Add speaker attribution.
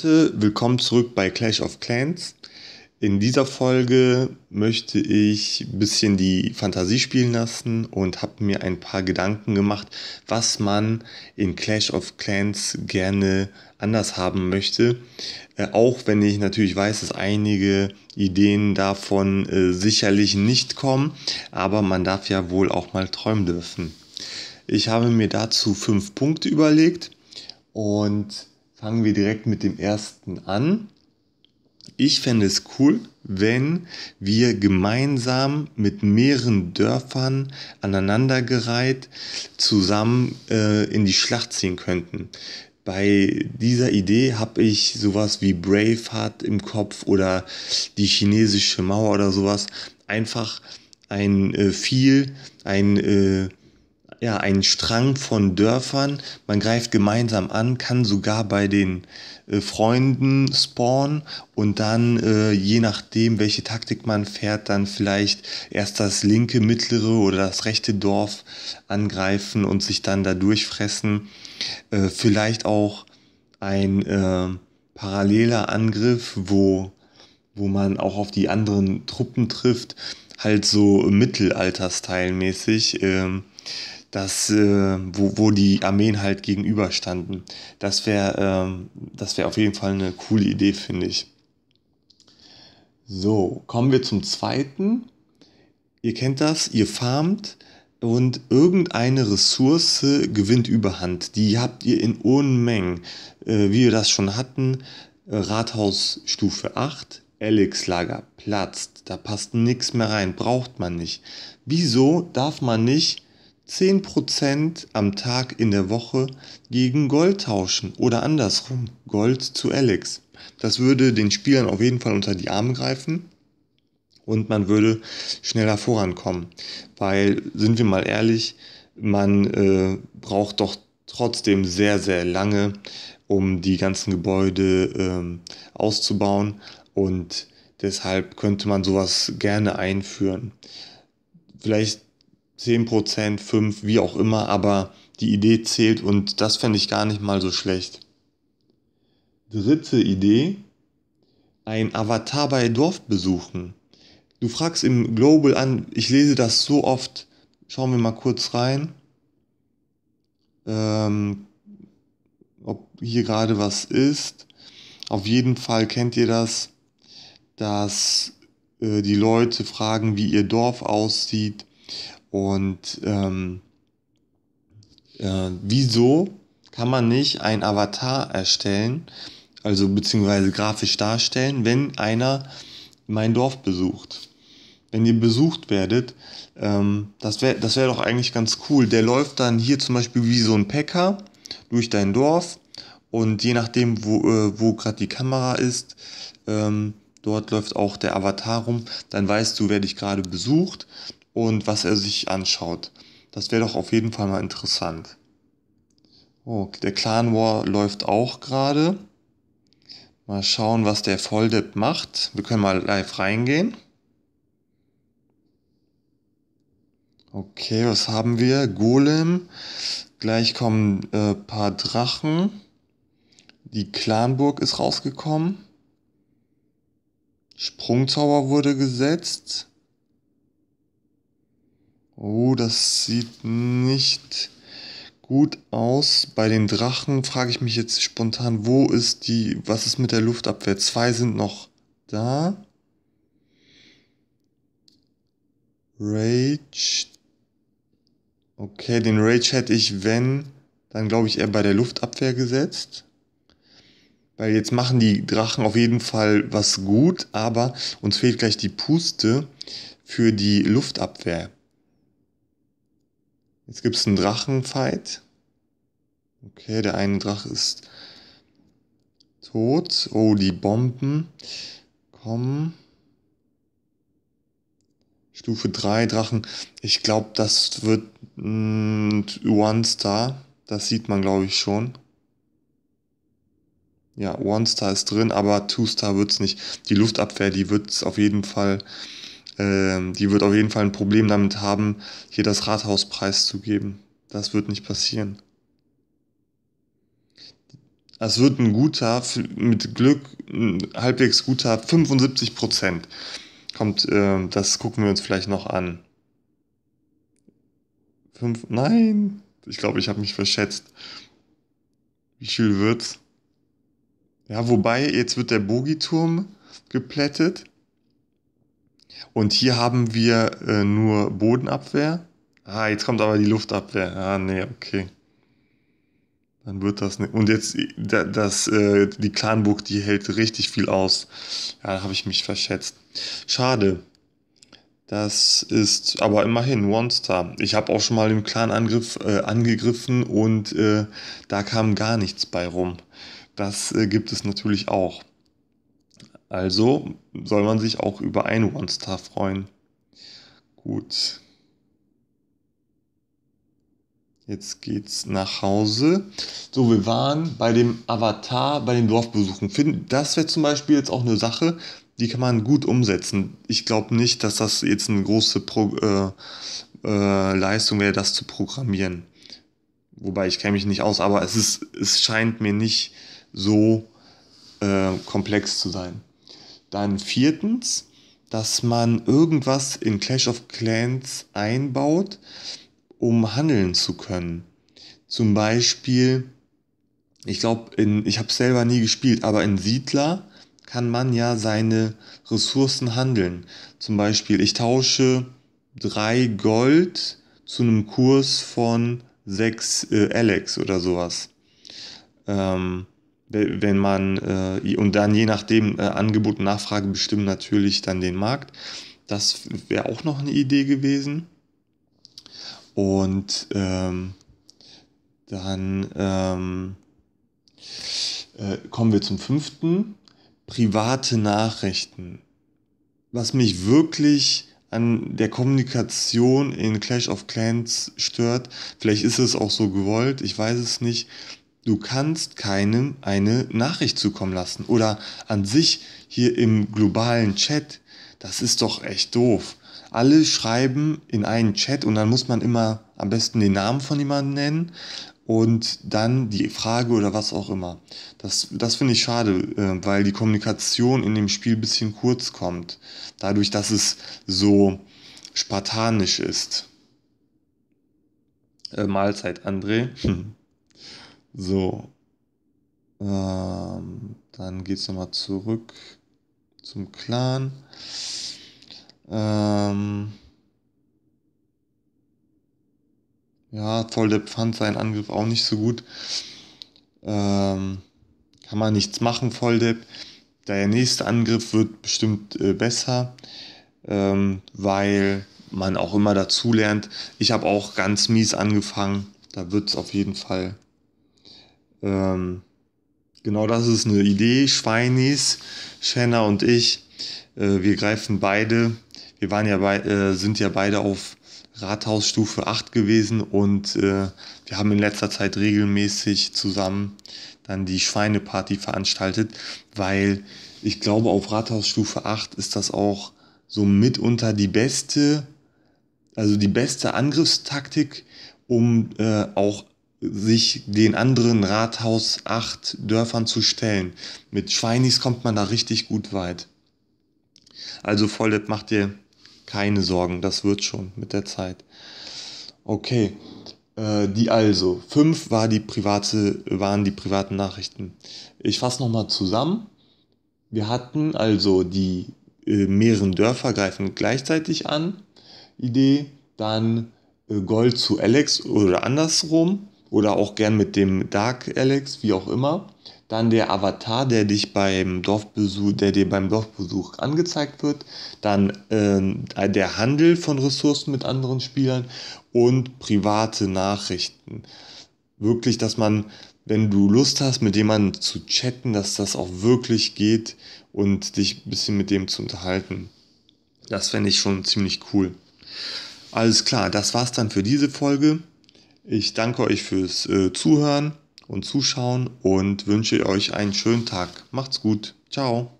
Speaker 1: Leute, willkommen zurück bei Clash of Clans. In dieser Folge möchte ich ein bisschen die Fantasie spielen lassen und habe mir ein paar Gedanken gemacht, was man in Clash of Clans gerne anders haben möchte. Äh, auch wenn ich natürlich weiß, dass einige Ideen davon äh, sicherlich nicht kommen, aber man darf ja wohl auch mal träumen dürfen. Ich habe mir dazu fünf Punkte überlegt und fangen wir direkt mit dem ersten an. Ich fände es cool, wenn wir gemeinsam mit mehreren Dörfern aneinandergereiht zusammen äh, in die Schlacht ziehen könnten. Bei dieser Idee habe ich sowas wie Braveheart im Kopf oder die chinesische Mauer oder sowas. Einfach ein äh, viel, ein äh, ja, ein Strang von Dörfern. Man greift gemeinsam an, kann sogar bei den äh, Freunden spawnen und dann, äh, je nachdem, welche Taktik man fährt, dann vielleicht erst das linke, mittlere oder das rechte Dorf angreifen und sich dann da durchfressen. Äh, vielleicht auch ein äh, paralleler Angriff, wo, wo man auch auf die anderen Truppen trifft, halt so mittelaltersteilmäßig. Ähm, dass, äh, wo, wo die Armeen halt gegenüberstanden. Das wäre ähm, wär auf jeden Fall eine coole Idee, finde ich. So, kommen wir zum zweiten. Ihr kennt das, ihr farmt und irgendeine Ressource gewinnt überhand. Die habt ihr in Unmengen, äh, wie wir das schon hatten. Äh, Rathausstufe 8, Elix-Lager platzt, da passt nichts mehr rein, braucht man nicht. Wieso darf man nicht 10% am Tag in der Woche gegen Gold tauschen oder andersrum Gold zu Alex. Das würde den Spielern auf jeden Fall unter die Arme greifen und man würde schneller vorankommen. Weil, sind wir mal ehrlich, man äh, braucht doch trotzdem sehr, sehr lange, um die ganzen Gebäude ähm, auszubauen und deshalb könnte man sowas gerne einführen. Vielleicht 10 Prozent, 5, wie auch immer, aber die Idee zählt und das fände ich gar nicht mal so schlecht. Dritte Idee, ein Avatar bei Dorf besuchen. Du fragst im Global an, ich lese das so oft, schauen wir mal kurz rein, ähm, ob hier gerade was ist. Auf jeden Fall kennt ihr das, dass äh, die Leute fragen, wie ihr Dorf aussieht und ähm, äh, wieso kann man nicht ein Avatar erstellen, also beziehungsweise grafisch darstellen, wenn einer mein Dorf besucht? Wenn ihr besucht werdet, ähm, das wäre das wär doch eigentlich ganz cool. Der läuft dann hier zum Beispiel wie so ein Päcker durch dein Dorf und je nachdem, wo, äh, wo gerade die Kamera ist, ähm, dort läuft auch der Avatar rum, dann weißt du, wer dich gerade besucht und was er sich anschaut. Das wäre doch auf jeden Fall mal interessant. Oh, der Clan War läuft auch gerade. Mal schauen, was der Volldepp macht. Wir können mal live reingehen. Okay, was haben wir? Golem. Gleich kommen äh, paar Drachen. Die Clanburg ist rausgekommen. Sprungzauber wurde gesetzt. Oh, das sieht nicht gut aus. Bei den Drachen frage ich mich jetzt spontan, wo ist die, was ist mit der Luftabwehr? Zwei sind noch da. Rage. Okay, den Rage hätte ich, wenn, dann glaube ich eher bei der Luftabwehr gesetzt. Weil jetzt machen die Drachen auf jeden Fall was gut, aber uns fehlt gleich die Puste für die Luftabwehr. Jetzt gibt es einen Drachenfight. Okay, der eine Drache ist tot. Oh, die Bomben kommen. Stufe 3 Drachen. Ich glaube, das wird One Star. Das sieht man, glaube ich, schon. Ja, One Star ist drin, aber Two Star wird es nicht. Die Luftabwehr, die wird es auf jeden Fall ähm, die wird auf jeden Fall ein Problem damit haben, hier das Rathaus preiszugeben. Das wird nicht passieren. Es wird ein guter, mit Glück, ein halbwegs guter 75 Prozent. Kommt, äh, das gucken wir uns vielleicht noch an. Fünf, nein, ich glaube, ich habe mich verschätzt. Wie viel wird's? Ja, wobei, jetzt wird der Bogiturm geplättet. Und hier haben wir äh, nur Bodenabwehr. Ah, jetzt kommt aber die Luftabwehr. Ah, nee, okay. Dann wird das nicht. Und jetzt, äh, das, äh, die Clanburg, die hält richtig viel aus. Ja, da habe ich mich verschätzt. Schade. Das ist aber immerhin One Star. Ich habe auch schon mal den Clan-Angriff äh, angegriffen und äh, da kam gar nichts bei rum. Das äh, gibt es natürlich auch. Also soll man sich auch über einen One-Star freuen. Gut. Jetzt geht's nach Hause. So, wir waren bei dem Avatar, bei den Dorfbesuchen. Das wäre zum Beispiel jetzt auch eine Sache, die kann man gut umsetzen. Ich glaube nicht, dass das jetzt eine große Pro äh, äh, Leistung wäre, das zu programmieren. Wobei ich kenne mich nicht aus, aber es, ist, es scheint mir nicht so äh, komplex zu sein. Dann viertens, dass man irgendwas in Clash of Clans einbaut, um handeln zu können. Zum Beispiel, ich glaube, ich habe selber nie gespielt, aber in Siedler kann man ja seine Ressourcen handeln. Zum Beispiel, ich tausche drei Gold zu einem Kurs von sechs äh, Alex oder sowas. Ähm, wenn man äh, und dann je nachdem äh, Angebot und Nachfrage bestimmen natürlich dann den Markt. Das wäre auch noch eine Idee gewesen. Und ähm, dann ähm, äh, kommen wir zum fünften. Private Nachrichten. Was mich wirklich an der Kommunikation in Clash of Clans stört, vielleicht ist es auch so gewollt, ich weiß es nicht, du kannst keinem eine Nachricht zukommen lassen. Oder an sich hier im globalen Chat, das ist doch echt doof. Alle schreiben in einen Chat und dann muss man immer am besten den Namen von jemandem nennen und dann die Frage oder was auch immer. Das, das finde ich schade, äh, weil die Kommunikation in dem Spiel ein bisschen kurz kommt, dadurch, dass es so spartanisch ist. Äh, Mahlzeit, André. Hm. So. Ähm, dann es nochmal zurück zum Clan. Ähm, ja, Zolldepp fand seinen Angriff auch nicht so gut. Ähm, kann man nichts machen, Volldepp. Der nächste Angriff wird bestimmt äh, besser, ähm, weil man auch immer dazulernt. Ich habe auch ganz mies angefangen. Da wird es auf jeden Fall ähm, genau das ist eine Idee. Schweinis, Schenner und ich, äh, wir greifen beide. Wir waren ja bei, äh, sind ja beide auf Rathausstufe 8 gewesen und äh, wir haben in letzter Zeit regelmäßig zusammen dann die Schweineparty veranstaltet, weil ich glaube, auf Rathausstufe 8 ist das auch so mitunter die beste, also die beste Angriffstaktik, um äh, auch sich den anderen Rathaus acht Dörfern zu stellen. Mit Schweinis kommt man da richtig gut weit. Also Vollep, macht dir keine Sorgen, das wird schon mit der Zeit. Okay, äh, die also. Fünf war die private, waren die privaten Nachrichten. Ich fasse nochmal zusammen. Wir hatten also die äh, mehreren Dörfer greifen gleichzeitig an. Idee, dann äh, Gold zu Alex oder andersrum oder auch gern mit dem Dark Alex, wie auch immer. Dann der Avatar, der dich beim Dorfbesuch, der dir beim Dorfbesuch angezeigt wird. Dann äh, der Handel von Ressourcen mit anderen Spielern und private Nachrichten. Wirklich, dass man, wenn du Lust hast, mit jemandem zu chatten, dass das auch wirklich geht und dich ein bisschen mit dem zu unterhalten. Das fände ich schon ziemlich cool. Alles klar, das war's dann für diese Folge. Ich danke euch fürs äh, Zuhören und Zuschauen und wünsche euch einen schönen Tag. Macht's gut. Ciao.